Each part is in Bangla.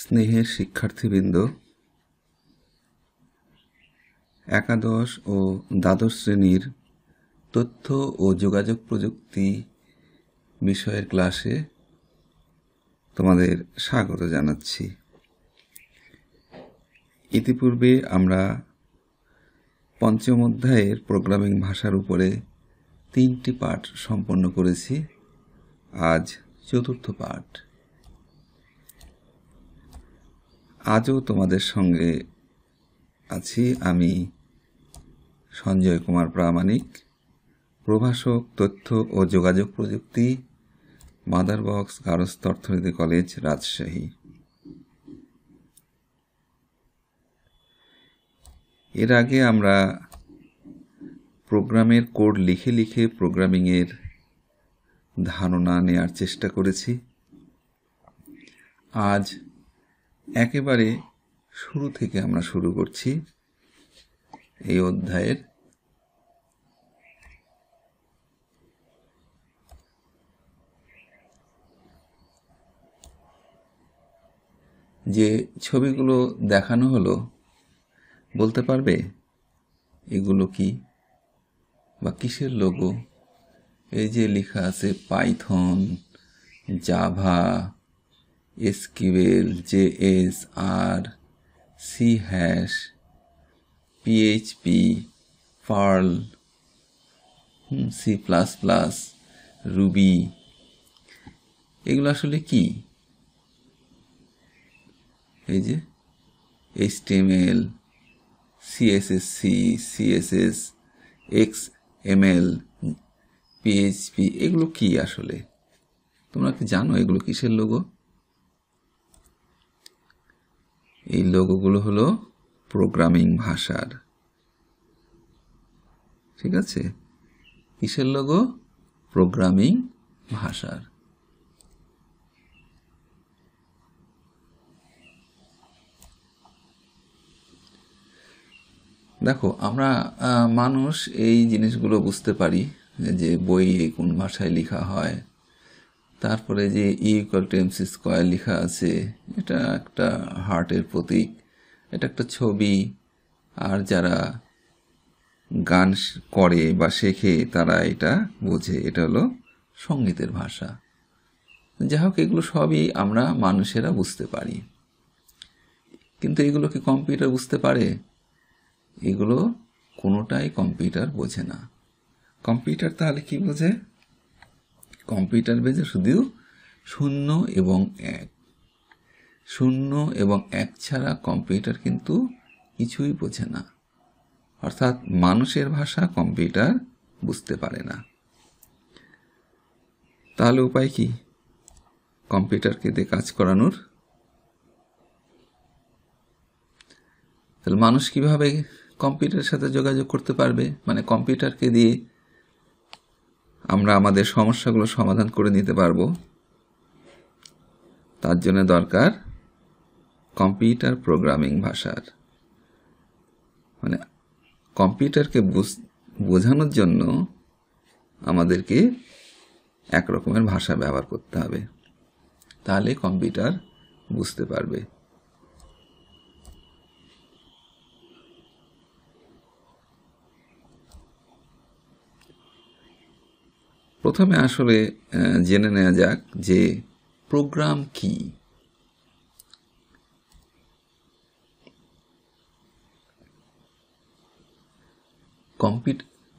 স্নেহের শিক্ষার্থীবৃন্দ একাদশ ও দ্বাদশ শ্রেণীর তথ্য ও যোগাযোগ প্রযুক্তি বিষয়ের ক্লাসে তোমাদের স্বাগত জানাচ্ছি ইতিপূর্বে আমরা পঞ্চম অধ্যায়ের প্রোগ্রামিং ভাষার উপরে তিনটি পাঠ সম্পন্ন করেছি আজ চতুর্থ পাঠ আজও তোমাদের সঙ্গে আছি আমি সঞ্জয় কুমার প্রামাণিক প্রভাষক তথ্য ও যোগাযোগ প্রযুক্তি মাদার বক্স গারস্থ অর্থনীতি কলেজ রাজশাহী এর আগে আমরা প্রোগ্রামের কোড লিখে লিখে প্রোগ্রামিংয়ের ধারণা নেওয়ার চেষ্টা করেছি আজ একেবারে শুরু থেকে আমরা শুরু করছি এই অধ্যায়ের যে ছবিগুলো দেখানো হলো বলতে পারবে এগুলো কি বা কিসের লোগো এই যে লেখা আছে Python Java SQL J S R C hash PHP Perl C plus plus Ruby এগুলো আসলে কি এই যে HTML CSS C CSS X M L PHP এগুলো কি আসলে তোমরা কি জানো এগুলো কিসের লোগো এই লোগোগুলো হলো প্রোগ্রামিং ভাষার ঠিক আছে কিসের লোগো প্রোগ্রামিং ভাষার দেখো আমরা মানুষ এই জিনিসগুলো বুঝতে পারি যে বইয়ে কোন ভাষায় লেখা হয় তারপরে যে E equal to MC square লেখা আছে এটা একটা হার্টের প্রতীক এটা একটা ছবি আর যারা গান করে বা শেখে তারা এটা বোঝে এটা হলো সঙ্গীতের ভাষা যাই হোক এগুলো সবই আমরা মানুষেরা বুঝতে পারি কিন্তু এগুলো কি কম্পিউটার বুঝতে পারে এগুলো কোনোটাই কম্পিউটার বোঝে না কম্পিউটার তাহলে কি বোঝে কম্পিউটার বেজে শুধু শূন্য এবং এক শূন্য এবং এক ছাড়া কম্পিউটার কিন্তু কিছুই বোঝে না অর্থাৎ মানুষের ভাষা কম্পিউটার বুঝতে পারে না তাহলে উপায় কি কম্পিউটারকে দিয়ে কাজ করানোর তাহলে মানুষ কিভাবে কম্পিউটারের সাথে যোগাযোগ করতে পারবে মানে কম্পিউটারকে দিয়ে আমরা আমাদের সমস্যাগুলো সমাধান করে নিতে পারবো তার জন্য দরকার কম্পিউটার প্রোগ্রামিং ভাষার মানে কম্পিউটারকে বোঝানোর জন্য আমাদেরকে এক রকমের ভাষা ব্যবহার করতে হবে তাহলে কম্পিউটার বুঝতে পারবে প্রথমে আসলে জেনে নেওয়া যাক যে প্রোগ্রাম কি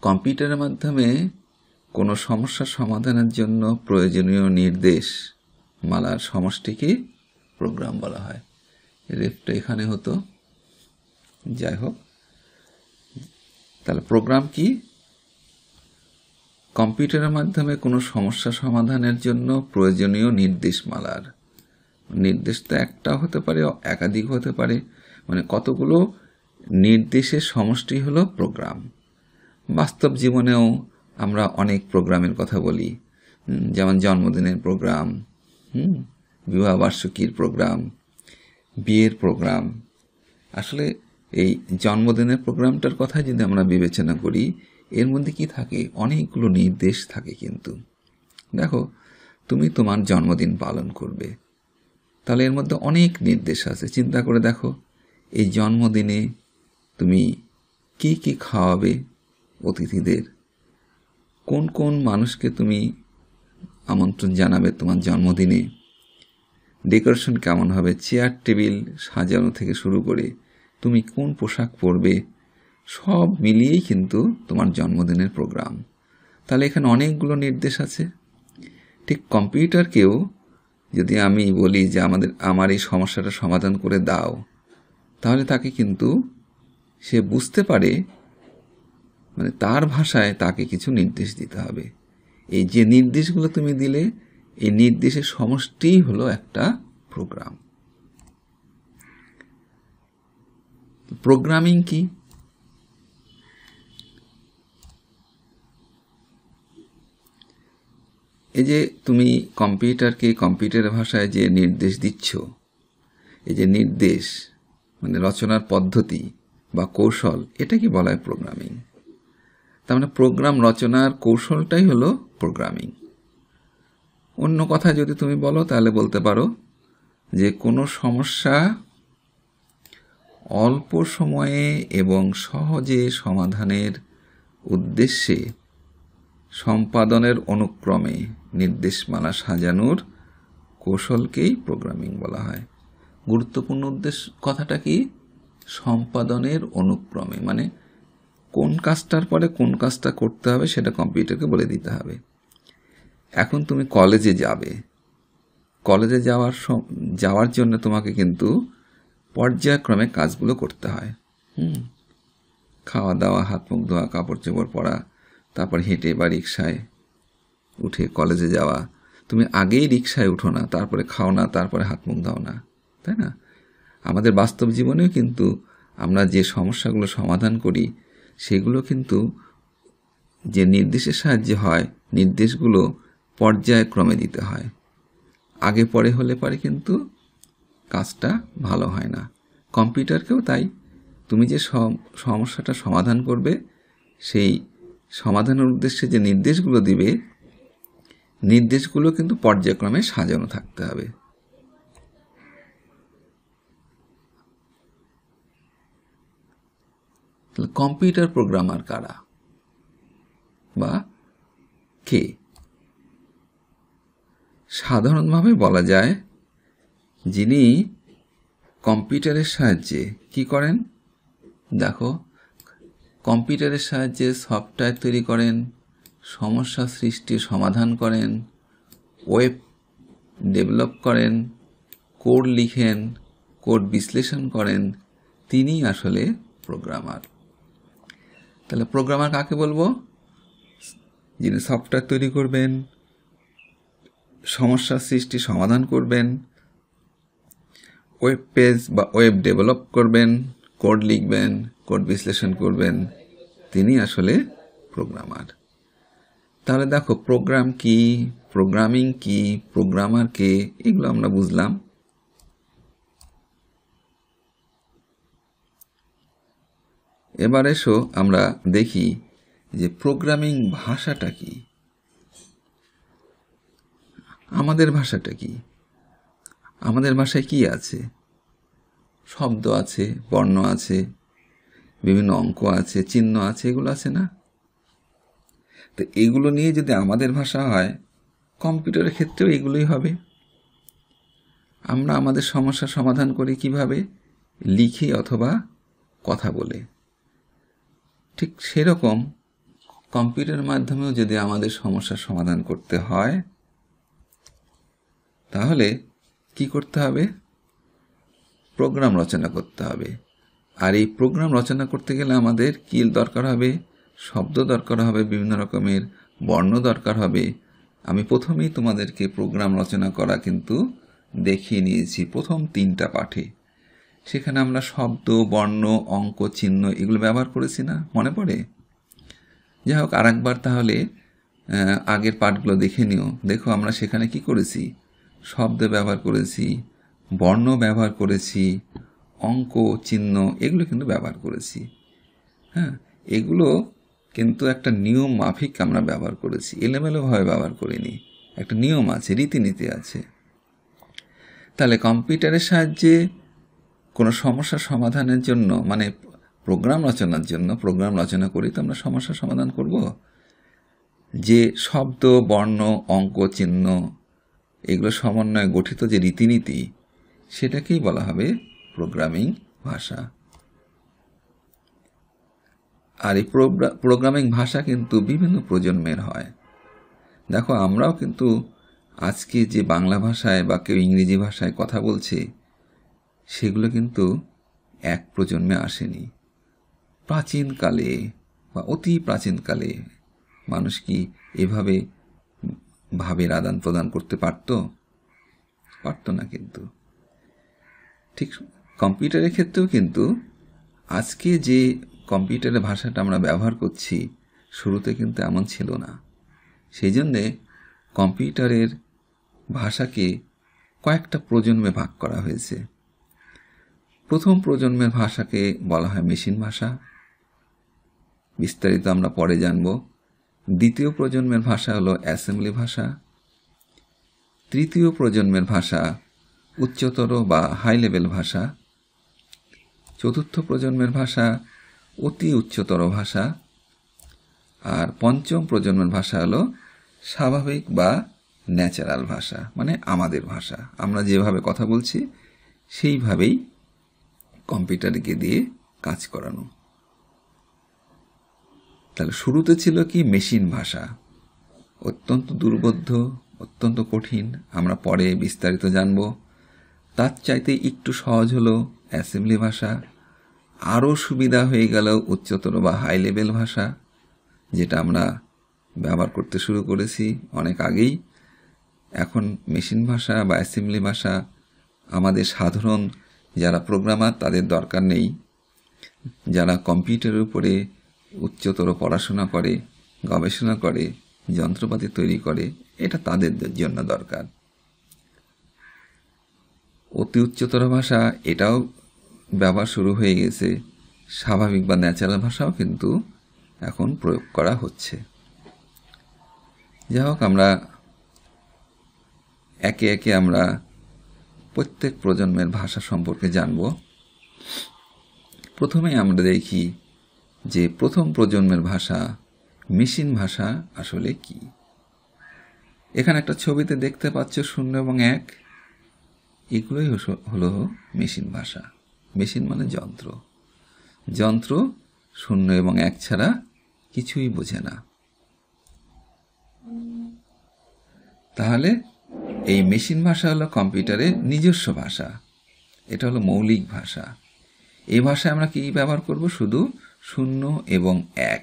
কম্পিউটারের মাধ্যমে কোনো সমস্যা সমাধানের জন্য প্রয়োজনীয় নির্দেশ মালার সমষ্টিকে প্রোগ্রাম বলা হয় রেফটা এখানে হতো যাই হোক তাহলে প্রোগ্রাম কি কম্পিউটারের মাধ্যমে কোনো সমস্যা সমাধানের জন্য প্রয়োজনীয় নির্দেশমালার নির্দেশ তো একটা হতে পারে একাধিক হতে পারে মানে কতগুলো নির্দেশের সমষ্টি হলো প্রোগ্রাম বাস্তব জীবনেও আমরা অনেক প্রোগ্রামের কথা বলি যেমন জন্মদিনের প্রোগ্রাম বিবাহবার্ষিকীর প্রোগ্রাম বিয়ের প্রোগ্রাম আসলে এই জন্মদিনের প্রোগ্রামটার কথা যদি আমরা বিবেচনা করি এর মধ্যে কি থাকে অনেকগুলো নির্দেশ থাকে কিন্তু দেখো তুমি তোমার জন্মদিন পালন করবে তাহলে এর মধ্যে অনেক নির্দেশ আছে চিন্তা করে দেখো এই জন্মদিনে তুমি কি কি খাওয়াবে অতিথিদের কোন কোন মানুষকে তুমি আমন্ত্রণ জানাবে তোমার জন্মদিনে ডেকোরেশন কেমন হবে চেয়ার টেবিল সাজানো থেকে শুরু করে তুমি কোন পোশাক পরবে সব মিলিয়েই কিন্তু তোমার জন্মদিনের প্রোগ্রাম তাহলে এখানে অনেকগুলো নির্দেশ আছে ঠিক কম্পিউটারকেও যদি আমি বলি যে আমাদের আমার এই সমস্যাটা সমাধান করে দাও তাহলে তাকে কিন্তু সে বুঝতে পারে মানে তার ভাষায় তাকে কিছু নির্দেশ দিতে হবে এই যে নির্দেশগুলো তুমি দিলে এই নির্দেশের সমষ্টিই হলো একটা প্রোগ্রাম প্রোগ্রামিং কি এই যে তুমি কম্পিউটারকে কম্পিউটার ভাষায় যে নির্দেশ দিচ্ছ এই যে নির্দেশ মানে রচনার পদ্ধতি বা কৌশল এটা কি বলা হয় প্রোগ্রামিং তার মানে প্রোগ্রাম রচনার কৌশলটাই হলো প্রোগ্রামিং অন্য কথা যদি তুমি বলো তাহলে বলতে পারো যে কোনো সমস্যা অল্প সময়ে এবং সহজে সমাধানের উদ্দেশ্যে সম্পাদনের অনুক্রমে নির্দেশমালা সাজানোর কৌশলকেই প্রোগ্রামিং বলা হয় গুরুত্বপূর্ণ উদ্দেশ্য কথাটা কি সম্পাদনের অনুক্রমে মানে কোন কাজটার পরে কোন কাজটা করতে হবে সেটা কম্পিউটারকে বলে দিতে হবে এখন তুমি কলেজে যাবে কলেজে যাওয়ার যাওয়ার জন্য তোমাকে কিন্তু পর্যায়ক্রমে কাজগুলো করতে হয় হুম খাওয়া দাওয়া হাত মুখ ধোয়া কাপড় চোপড় পরা তারপর হেঁটে বা রিক্সায় উঠে কলেজে যাওয়া তুমি আগেই রিক্সায় উঠো না তারপরে খাও না তারপরে হাত মুখ দাও না তাই না আমাদের বাস্তব জীবনেও কিন্তু আমরা যে সমস্যাগুলো সমাধান করি সেগুলো কিন্তু যে নির্দেশের সাহায্যে হয় নির্দেশগুলো পর্যায়ক্রমে দিতে হয় আগে পরে হলে পরে কিন্তু কাজটা ভালো হয় না কম্পিউটারকেও তাই তুমি যে সমস্যাটা সমাধান করবে সেই সমাধানের উদ্দেশ্যে যে নির্দেশগুলো দিবে নির্দেশগুলো কিন্তু পর্যায়ক্রমে সাজানো থাকতে হবে কম্পিউটার প্রোগ্রামার কারা বা কে সাধারণভাবে বলা যায় যিনি কম্পিউটারের সাহায্যে কি করেন দেখো কম্পিউটারের সাহায্যে সফটওয়্যার তৈরি করেন সমস্যা সৃষ্টির সমাধান করেন ওয়েব ডেভেলপ করেন কোড লিখেন কোড বিশ্লেষণ করেন তিনি আসলে প্রোগ্রামার তাহলে প্রোগ্রামার কাকে বলবো যিনি সফটওয়্যার তৈরি করবেন সমস্যা সৃষ্টি সমাধান করবেন ওয়েব পেজ বা ওয়েব ডেভেলপ করবেন কোড লিখবেন কোড বিশ্লেষণ করবেন তিনি আসলে প্রোগ্রামার তাহলে দেখো প্রোগ্রাম কি প্রোগ্রামিং কি প্রোগ্রামার কে এগুলো আমরা বুঝলাম এবার এসো আমরা দেখি যে প্রোগ্রামিং ভাষাটা কি আমাদের ভাষাটা কি আমাদের ভাষায় কি আছে শব্দ আছে বর্ণ আছে বিভিন্ন অঙ্ক আছে চিহ্ন আছে এগুলো আছে না তো এগুলো নিয়ে যদি আমাদের ভাষা হয় কম্পিউটারের ক্ষেত্রেও এগুলোই হবে আমরা আমাদের সমস্যা সমাধান করি কিভাবে লিখে অথবা কথা বলে ঠিক সেরকম কম্পিউটারের মাধ্যমেও যদি আমাদের সমস্যার সমাধান করতে হয় তাহলে কি করতে হবে প্রোগ্রাম রচনা করতে হবে আর এই প্রোগ্রাম রচনা করতে গেলে আমাদের কিল দরকার হবে শব্দ দরকার হবে বিভিন্ন রকমের বর্ণ দরকার হবে আমি প্রথমেই তোমাদেরকে প্রোগ্রাম রচনা করা কিন্তু দেখিয়ে নিয়েছি প্রথম তিনটা পাঠে সেখানে আমরা শব্দ বর্ণ অঙ্ক চিহ্ন এগুলো ব্যবহার করেছি না মনে পড়ে যাই হোক আর একবার তাহলে আগের পাঠগুলো দেখে নিও দেখো আমরা সেখানে কি করেছি শব্দ ব্যবহার করেছি বর্ণ ব্যবহার করেছি অঙ্ক চিহ্ন এগুলো কিন্তু ব্যবহার করেছি হ্যাঁ এগুলো কিন্তু একটা নিয়ম মাফিক আমরা ব্যবহার করেছি এলোমেলোভাবে ব্যবহার করিনি একটা নিয়ম আছে রীতিনীতি আছে তাহলে কম্পিউটারের সাহায্যে কোনো সমস্যা সমাধানের জন্য মানে প্রোগ্রাম রচনার জন্য প্রোগ্রাম রচনা করি তো আমরা সমস্যা সমাধান করব যে শব্দ বর্ণ অঙ্ক চিহ্ন এগুলো সমন্বয়ে গঠিত যে রীতিনীতি সেটাকেই বলা হবে প্রোগ্রামিং ভাষা আর এই প্রোগ্রামিং ভাষা কিন্তু বিভিন্ন প্রজন্মের হয় দেখো আমরাও কিন্তু আজকে যে বাংলা ভাষায় বা কেউ ইংরেজি ভাষায় কথা বলছে সেগুলো কিন্তু এক প্রজন্মে আসেনি প্রাচীনকালে বা অতি প্রাচীনকালে মানুষ কি এভাবে ভাবের আদান প্রদান করতে পারত পারত না কিন্তু ঠিক কম্পিউটারের ক্ষেত্রেও কিন্তু আজকে যে কম্পিউটারের ভাষাটা আমরা ব্যবহার করছি শুরুতে কিন্তু এমন ছিল না সেই জন্যে কম্পিউটারের ভাষাকে কয়েকটা প্রজন্মে ভাগ করা হয়েছে প্রথম প্রজন্মের ভাষাকে বলা হয় মেশিন ভাষা বিস্তারিত আমরা পরে জানব দ্বিতীয় প্রজন্মের ভাষা হলো অ্যাসেম্বলি ভাষা তৃতীয় প্রজন্মের ভাষা উচ্চতর বা হাই লেভেল ভাষা চতুর্থ প্রজন্মের ভাষা অতি উচ্চতর ভাষা আর পঞ্চম প্রজন্মের ভাষা হলো স্বাভাবিক বা ন্যাচারাল ভাষা মানে আমাদের ভাষা আমরা যেভাবে কথা বলছি সেইভাবেই কম্পিউটারকে দিয়ে কাজ করানো তাহলে শুরুতে ছিল কি মেশিন ভাষা অত্যন্ত দুর্বোধ্য অত্যন্ত কঠিন আমরা পরে বিস্তারিত জানব তার চাইতে একটু সহজ হলো অ্যাসেম্বলি ভাষা আরও সুবিধা হয়ে গেল উচ্চতর বা হাই লেভেল ভাষা যেটা আমরা ব্যবহার করতে শুরু করেছি অনেক আগেই এখন মেশিন ভাষা বা অ্যাসেম্বলি ভাষা আমাদের সাধারণ যারা প্রোগ্রামার তাদের দরকার নেই যারা কম্পিউটারের উপরে উচ্চতর পড়াশোনা করে গবেষণা করে যন্ত্রপাতি তৈরি করে এটা তাদের জন্য দরকার অতি উচ্চতর ভাষা এটাও ব্যবহার শুরু হয়ে গেছে স্বাভাবিক বা ন্যাচারাল ভাষাও কিন্তু এখন প্রয়োগ করা হচ্ছে যাই হোক আমরা একে একে আমরা প্রত্যেক প্রজন্মের ভাষা সম্পর্কে জানব প্রথমে আমরা দেখি যে প্রথম প্রজন্মের ভাষা মেশিন ভাষা আসলে কি এখানে একটা ছবিতে দেখতে পাচ্ছ শূন্য এবং এক এগুলোই হলো মেশিন ভাষা মেশিন মানে যন্ত্র যন্ত্র শূন্য এবং এক ছাড়া কিছুই বোঝে না তাহলে এই মেশিন ভাষা হলো কম্পিউটারের নিজস্ব ভাষা এটা হলো মৌলিক ভাষা এই ভাষায় আমরা কী ব্যবহার করব শুধু শূন্য এবং এক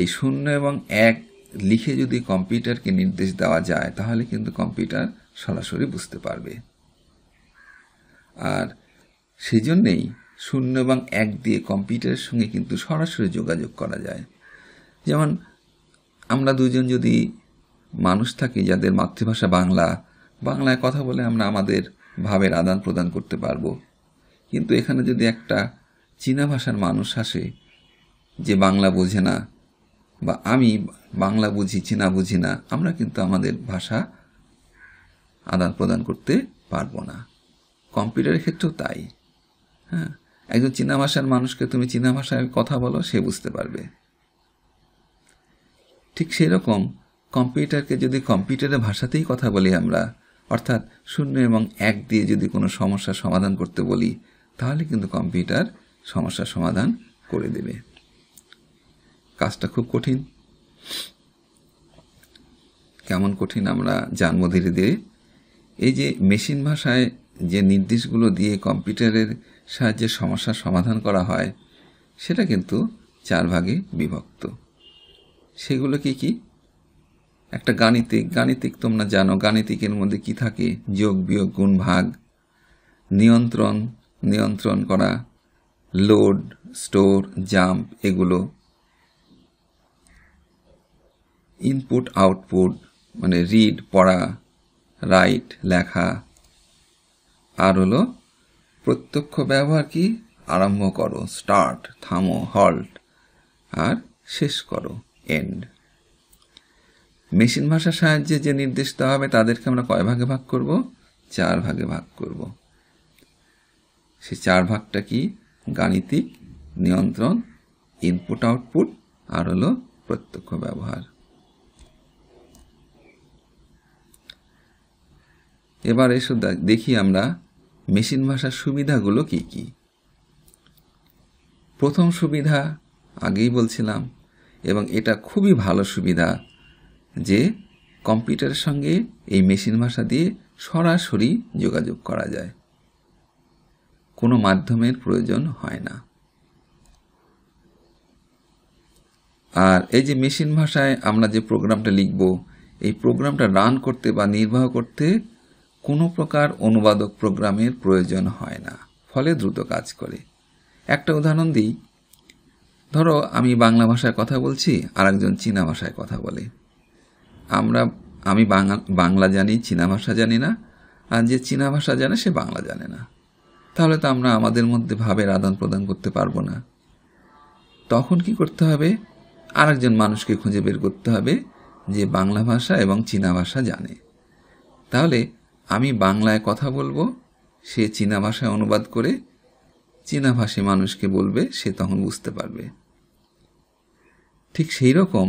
এই শূন্য এবং এক লিখে যদি কম্পিউটারকে নির্দেশ দেওয়া যায় তাহলে কিন্তু কম্পিউটার সরাসরি বুঝতে পারবে আর সেজন্যেই শূন্য এবং এক দিয়ে কম্পিউটারের সঙ্গে কিন্তু সরাসরি যোগাযোগ করা যায় যেমন আমরা দুজন যদি মানুষ থাকি যাদের মাতৃভাষা বাংলা বাংলায় কথা বলে আমরা আমাদের ভাবের আদান প্রদান করতে পারবো কিন্তু এখানে যদি একটা চীনা ভাষার মানুষ আসে যে বাংলা বোঝে না বা আমি বাংলা বুঝি চীনা বুঝি না আমরা কিন্তু আমাদের ভাষা আদান প্রদান করতে পারবো না কম্পিউটারের ক্ষেত্রেও তাই হ্যাঁ একজন চীনা ভাষার মানুষকে তুমি চীনা ভাষায় কথা বলো সে বুঝতে পারবে ঠিক সেই রকম কম্পিউটারকে যদি কম্পিউটারের ভাষাতেই কথা বলি আমরা অর্থাৎ শূন্য এবং এক দিয়ে যদি কোনো সমস্যা সমাধান করতে বলি তাহলে কিন্তু কম্পিউটার সমস্যা সমাধান করে দেবে কাজটা খুব কঠিন কেমন কঠিন আমরা জানবো ধীরে ধীরে এই যে মেশিন ভাষায় যে নির্দেশগুলো দিয়ে কম্পিউটারের সাহায্যে সমস্যার সমাধান করা হয় সেটা কিন্তু চার ভাগে বিভক্ত সেগুলো কি কি একটা গাণিতিক গাণিতিক তোমরা জানো গাণিতিকের মধ্যে কি থাকে যোগ বিয়োগ গুণ ভাগ নিয়ন্ত্রণ নিয়ন্ত্রণ করা লোড স্টোর জাম্প এগুলো ইনপুট আউটপুট মানে রিড পড়া রাইট লেখা আর হলো প্রত্যক্ষ ব্যবহার কি আরম্ভ করো স্টার্ট থামো হল্ট আর শেষ করো এন্ড মেশিন ভাষার সাহায্যে যে নির্দেশ দেওয়া হবে তাদেরকে আমরা কয় ভাগে ভাগ করব চার ভাগে ভাগ করব সে চার ভাগটা কি গাণিতিক নিয়ন্ত্রণ ইনপুট আউটপুট আর হলো প্রত্যক্ষ ব্যবহার এবার এসব দেখি আমরা মেশিন ভাষার সুবিধাগুলো কি কি প্রথম সুবিধা আগেই বলছিলাম এবং এটা খুবই ভালো সুবিধা যে কম্পিউটারের সঙ্গে এই মেশিন ভাষা দিয়ে সরাসরি যোগাযোগ করা যায় কোনো মাধ্যমের প্রয়োজন হয় না আর এই যে মেশিন ভাষায় আমরা যে প্রোগ্রামটা লিখব এই প্রোগ্রামটা রান করতে বা নির্বাহ করতে কোনো প্রকার অনুবাদক প্রোগ্রামের প্রয়োজন হয় না ফলে দ্রুত কাজ করে একটা উদাহরণ দিই ধরো আমি বাংলা ভাষায় কথা বলছি আর একজন চীনা ভাষায় কথা বলে আমরা আমি বাংলা জানি চীনা ভাষা জানি না আর যে চীনা ভাষা জানে সে বাংলা জানে না তাহলে তো আমরা আমাদের মধ্যে ভাবের আদান প্রদান করতে পারবো না তখন কি করতে হবে আরেকজন মানুষকে খুঁজে বের করতে হবে যে বাংলা ভাষা এবং চীনা ভাষা জানে তাহলে আমি বাংলায় কথা বলবো সে চীনা ভাষায় অনুবাদ করে চীনা ভাষী মানুষকে বলবে সে তখন বুঝতে পারবে ঠিক সেই রকম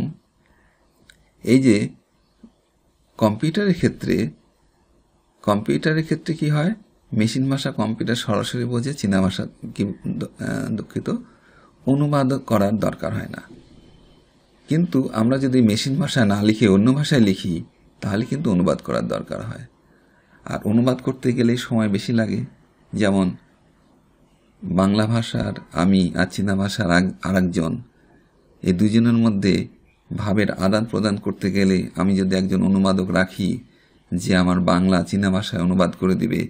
এই যে কম্পিউটারের ক্ষেত্রে কম্পিউটারের ক্ষেত্রে কি হয় মেশিন ভাষা কম্পিউটার সরাসরি বোঝে চীনা ভাষা কি দুঃখিত অনুবাদ করার দরকার হয় না কিন্তু আমরা যদি মেশিন ভাষা না লিখে অন্য ভাষায় লিখি তাহলে কিন্তু অনুবাদ করার দরকার হয় আর অনুবাদ করতে গেলে সময় বেশি লাগে যেমন বাংলা ভাষার আমি আর চীনা ভাষার আরেকজন এই দুজনের মধ্যে ভাবের আদান প্রদান করতে গেলে আমি যদি একজন অনুবাদক রাখি যে আমার বাংলা চীনা ভাষায় অনুবাদ করে দিবে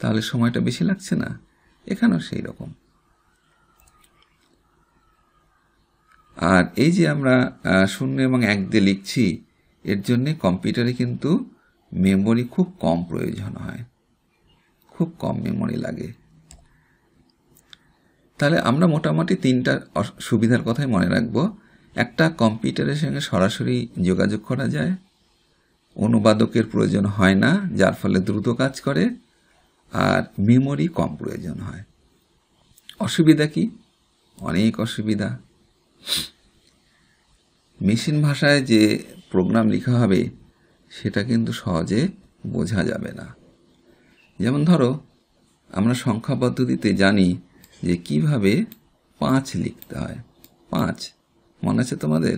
তাহলে সময়টা বেশি লাগছে না এখানেও সেই রকম আর এই যে আমরা শূন্য এবং এক দিয়ে লিখছি এর জন্যে কম্পিউটারে কিন্তু মেমোরি খুব কম প্রয়োজন হয় খুব কম মেমোরি লাগে তাহলে আমরা মোটামুটি তিনটা সুবিধার কথাই মনে রাখব একটা কম্পিউটারের সঙ্গে সরাসরি যোগাযোগ করা যায় অনুবাদকের প্রয়োজন হয় না যার ফলে দ্রুত কাজ করে আর মেমোরি কম প্রয়োজন হয় অসুবিধা কি অনেক অসুবিধা মেশিন ভাষায় যে প্রোগ্রাম লেখা হবে সেটা কিন্তু সহজে বোঝা যাবে না যেমন ধরো আমরা সংখ্যা পদ্ধতিতে জানি যে কিভাবে পাঁচ লিখতে হয় পাঁচ মনে আছে তোমাদের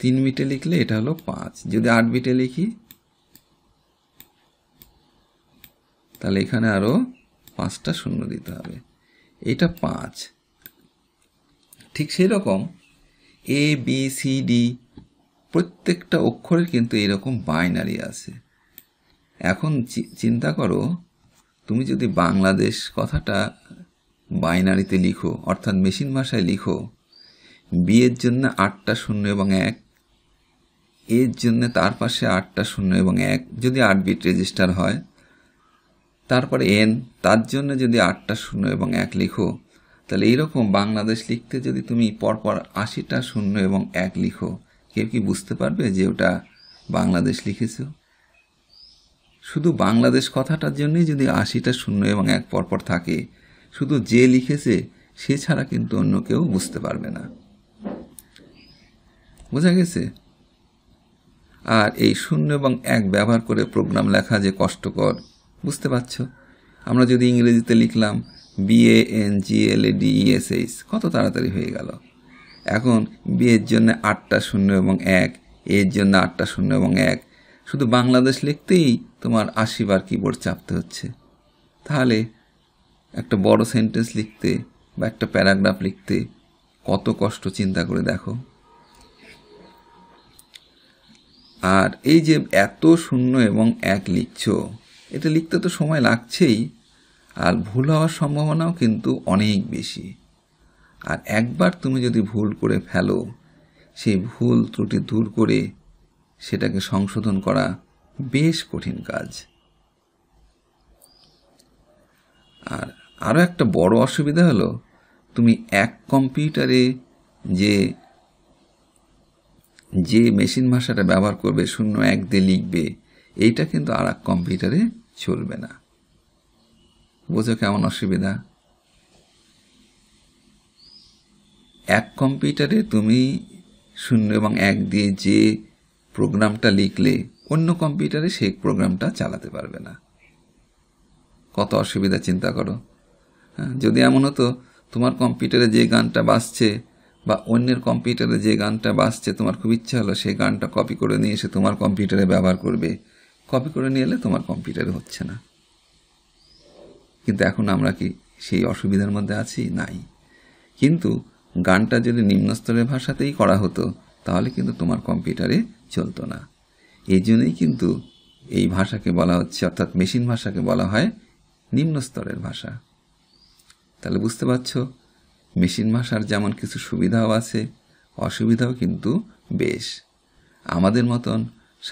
তিন মিটে লিখলে এটা হলো পাঁচ যদি আট মিটে লিখি তাহলে এখানে আরও পাঁচটা শূন্য দিতে হবে এটা পাঁচ ঠিক সেই রকম এ বি সি ডি প্রত্যেকটা অক্ষরের কিন্তু এরকম বাইনারি আছে এখন চিন্তা করো তুমি যদি বাংলাদেশ কথাটা বাইনারিতে লিখো অর্থাৎ মেশিন ভাষায় লিখো বিয়ের জন্য আটটা শূন্য এবং এক এর জন্য তার পাশে আটটা শূন্য এবং এক যদি আট বিট রেজিস্টার হয় তারপরে এন তার জন্য যদি আটটা শূন্য এবং এক লিখো তাহলে এইরকম বাংলাদেশ লিখতে যদি তুমি পরপর আশিটা শূন্য এবং এক লিখো কেউ কি বুঝতে পারবে যে ওটা বাংলাদেশ লিখেছ শুধু বাংলাদেশ কথাটার জন্যই যদি আশিটা শূন্য এবং এক পরপর থাকে শুধু যে লিখেছে সে ছাড়া কিন্তু অন্য কেউ বুঝতে পারবে না বোঝা গেছে আর এই শূন্য এবং এক ব্যবহার করে প্রোগ্রাম লেখা যে কষ্টকর বুঝতে পারছ আমরা যদি ইংরেজিতে লিখলাম B A N G L A D E S H কত তাড়াতাড়ি হয়ে গেল এখন বিয়ের জন্য আটটা শূন্য এবং এক এর জন্য আটটা শূন্য এবং এক শুধু বাংলাদেশ লিখতেই তোমার আশিবার কিবোর্ড চাপতে হচ্ছে তাহলে একটা বড় সেন্টেন্স লিখতে বা একটা প্যারাগ্রাফ লিখতে কত কষ্ট চিন্তা করে দেখো আর এই যে এত শূন্য এবং এক লিখছ এটা লিখতে তো সময় লাগছেই আর ভুল হওয়ার সম্ভাবনাও কিন্তু অনেক বেশি আর একবার তুমি যদি ভুল করে ফেলো সেই ভুল ত্রুটি দূর করে সেটাকে সংশোধন করা বেশ কঠিন কাজ আর আরও একটা বড় অসুবিধা হলো তুমি এক কম্পিউটারে যে যে মেশিন ভাষাটা ব্যবহার করবে শূন্য এক দিয়ে লিখবে এইটা কিন্তু আর এক কম্পিউটারে চলবে না বোঝো কেমন অসুবিধা এক কম্পিউটারে তুমি শূন্য এবং এক দিয়ে যে প্রোগ্রামটা লিখলে অন্য কম্পিউটারে সেই প্রোগ্রামটা চালাতে পারবে না কত অসুবিধা চিন্তা করো হ্যাঁ, যদি এমন হতো তোমার কম্পিউটারে যে গানটা বাজছে বা অন্যের কম্পিউটারে যে গানটা বাজছে তোমার খুব ইচ্ছা হলো সেই গানটা কপি করে নিয়ে এসে তোমার কম্পিউটারে ব্যবহার করবে কপি করে নিয়ে এলে তোমার কম্পিউটারে হচ্ছে না কিন্তু এখন আমরা কি সেই অসুবিধার মধ্যে আছি নাই কিন্তু গানটা যদি নিম্নস্তরের ভাষাতেই করা হতো তাহলে কিন্তু তোমার কম্পিউটারে চলতো না এই জন্যই কিন্তু এই ভাষাকে বলা হচ্ছে অর্থাৎ মেশিন ভাষাকে বলা হয় নিম্নস্তরের ভাষা তাহলে বুঝতে পারছো মেশিন ভাষার যেমন কিছু সুবিধাও আছে অসুবিধাও কিন্তু বেশ আমাদের মতন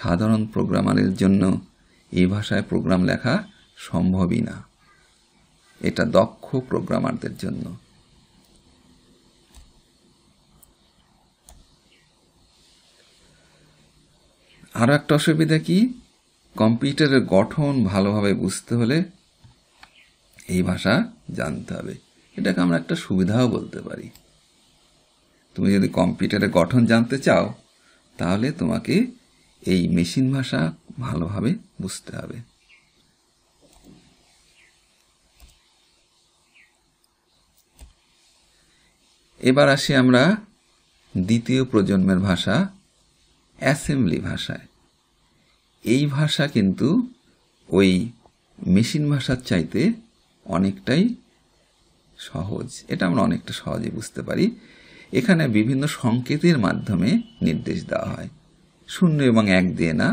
সাধারণ প্রোগ্রামারের জন্য এই ভাষায় প্রোগ্রাম লেখা সম্ভবই না এটা দক্ষ প্রোগ্রামারদের জন্য আরও একটা অসুবিধা কি কম্পিউটারের গঠন ভালোভাবে বুঝতে হলে এই ভাষা জানতে হবে এটাকে আমরা একটা সুবিধাও বলতে পারি তুমি যদি কম্পিউটারের গঠন জানতে চাও তাহলে তোমাকে এই মেশিন ভাষা ভালোভাবে বুঝতে হবে এবার আসি আমরা দ্বিতীয় প্রজন্মের ভাষা অ্যাসেম্বলি ভাষায় এই ভাষা কিন্তু ওই মেশিন ভাষার চাইতে অনেকটাই সহজ এটা আমরা অনেকটা সহজে বুঝতে পারি এখানে বিভিন্ন সংকেতের মাধ্যমে নির্দেশ দেওয়া হয় শূন্য এবং এক দিয়ে না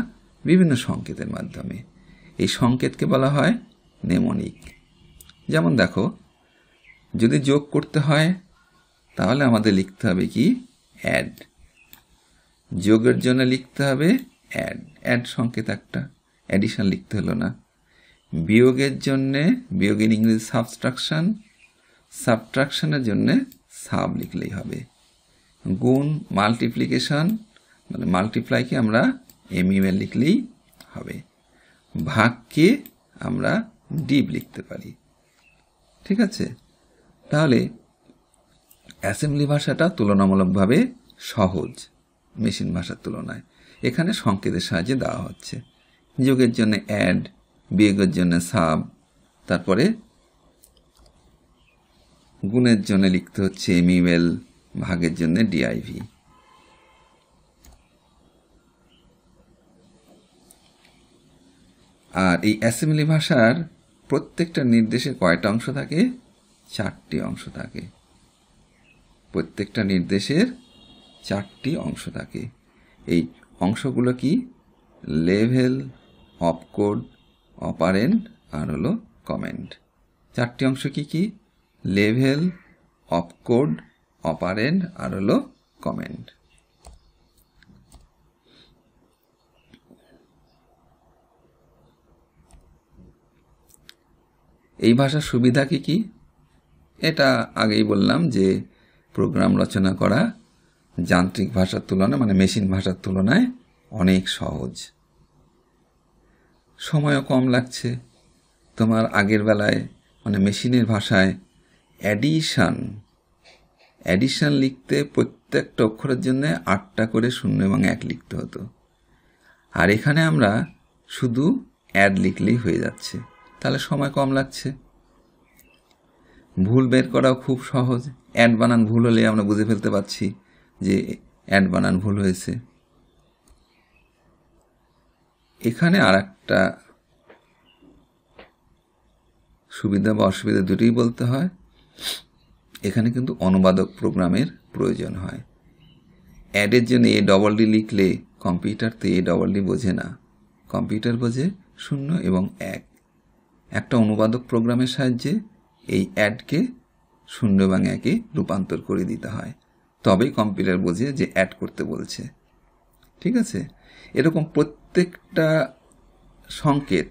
বিভিন্ন সংকেতের মাধ্যমে এই সংকেতকে বলা হয় নেমনিক যেমন দেখো যদি যোগ করতে হয় তাহলে আমাদের লিখতে হবে কি অ্যাড যোগের জন্য লিখতে হবে অ্যাড অ্যাড সংকেত একটা অ্যাডিশন লিখতে হলো না বিয়োগের জন্যে বিয়োগের ইংরেজি সাবস্ট্রাকশান সাবট্রাকশানের জন্যে সাব লিখলেই হবে গুণ মাল্টিপ্লিকেশন মানে মাল্টিপ্লাইকে আমরা এম ইউএল লিখলেই হবে ভাগকে আমরা ডিপ লিখতে পারি ঠিক আছে তাহলে অ্যাসেম্বলি ভাষাটা তুলনামূলকভাবে সহজ মেশিন ভাষার তুলনায় এখানে সংকেতের সাহায্যে দেওয়া হচ্ছে যোগের জন্য অ্যাড বিয়োগের জন্য সাব তারপরে গুণের জন্য লিখতে হচ্ছে এমইউএল e ভাগের জন্য ডিআইভি আর এই অ্যাসেম্বলি ভাষার প্রত্যেকটা নির্দেশে কয়টা অংশ থাকে চারটি অংশ থাকে প্রত্যেকটা নির্দেশের চারটি অংশ থাকে এই অংশগুলো কি লেভেল অপকোড অপারেন্ট আর হলো কমেন্ট চারটি অংশ কি কি লেভেল অপকোড অপারেন্ট আর হলো কমেন্ট এই ভাষার সুবিধা কি কি এটা আগেই বললাম যে প্রোগ্রাম রচনা করা যান্ত্রিক ভাষার তুলনায় মানে মেশিন ভাষার তুলনায় অনেক সহজ সময়ও কম লাগছে তোমার আগের বেলায় মানে মেশিনের ভাষায় অ্যাডিশান অ্যাডিশান লিখতে প্রত্যেকটা অক্ষরের জন্য আটটা করে শূন্য এবং এক লিখতে হতো আর এখানে আমরা শুধু অ্যাড লিখলেই হয়ে যাচ্ছে তাহলে সময় কম লাগছে ভুল বের করাও খুব সহজ অ্যাড বানান ভুল হলে আমরা বুঝে ফেলতে পারছি যে অ্যাড বানান ভুল হয়েছে এখানে আর একটা সুবিধা বা অসুবিধা দুটোই বলতে হয় এখানে কিন্তু অনুবাদক প্রোগ্রামের প্রয়োজন হয় অ্যাডের জন্য এ ডবল ডি লিখলে কম্পিউটার তো এ ডবল ডি বোঝে না কম্পিউটার বোঝে শূন্য এবং এক একটা অনুবাদক প্রোগ্রামের সাহায্যে এই অ্যাডকে শূন্য এবং একে রূপান্তর করে দিতে হয় তবেই কম্পিউটার বোঝে যে অ্যাড করতে বলছে ঠিক আছে এরকম প্রত্যেকটা সংকেত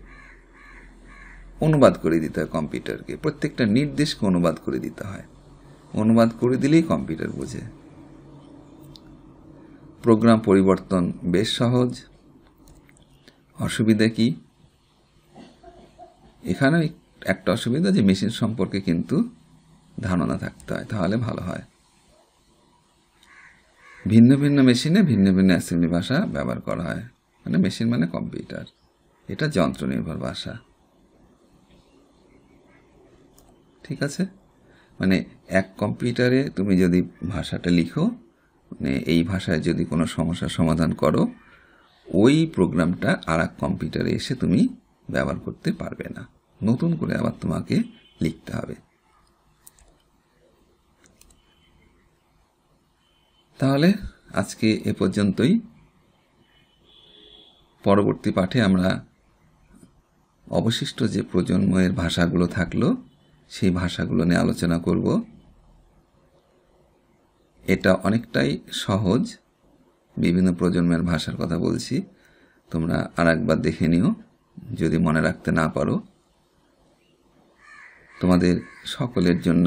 অনুবাদ করে দিতে হয় কম্পিউটারকে প্রত্যেকটা নির্দেশকে অনুবাদ করে দিতে হয় অনুবাদ করে দিলেই কম্পিউটার বোঝে প্রোগ্রাম পরিবর্তন বেশ সহজ অসুবিধা কি এখানে একটা অসুবিধা যে মেশিন সম্পর্কে কিন্তু ধারণা থাকতে হয় তাহলে ভালো হয় ভিন্ন ভিন্ন মেশিনে ভিন্ন ভিন্ন অ্যাসেম্বলি ভাষা ব্যবহার করা হয় মানে মেশিন মানে কম্পিউটার এটা যন্ত্র নির্ভর ভাষা ঠিক আছে মানে এক কম্পিউটারে তুমি যদি ভাষাটা লিখো মানে এই ভাষায় যদি কোনো সমস্যার সমাধান করো ওই প্রোগ্রামটা আর এক কম্পিউটারে এসে তুমি ব্যবহার করতে পারবে না নতুন করে আবার তোমাকে লিখতে হবে তাহলে আজকে এ পর্যন্তই পরবর্তী পাঠে আমরা অবশিষ্ট যে প্রজন্মের ভাষাগুলো থাকলো সেই ভাষাগুলো নিয়ে আলোচনা করব এটা অনেকটাই সহজ বিভিন্ন প্রজন্মের ভাষার কথা বলছি তোমরা আর একবার দেখে নিও যদি মনে রাখতে না পারো তোমাদের সকলের জন্য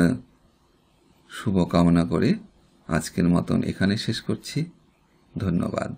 শুভকামনা করে আজকের মতন এখানে শেষ করছি ধন্যবাদ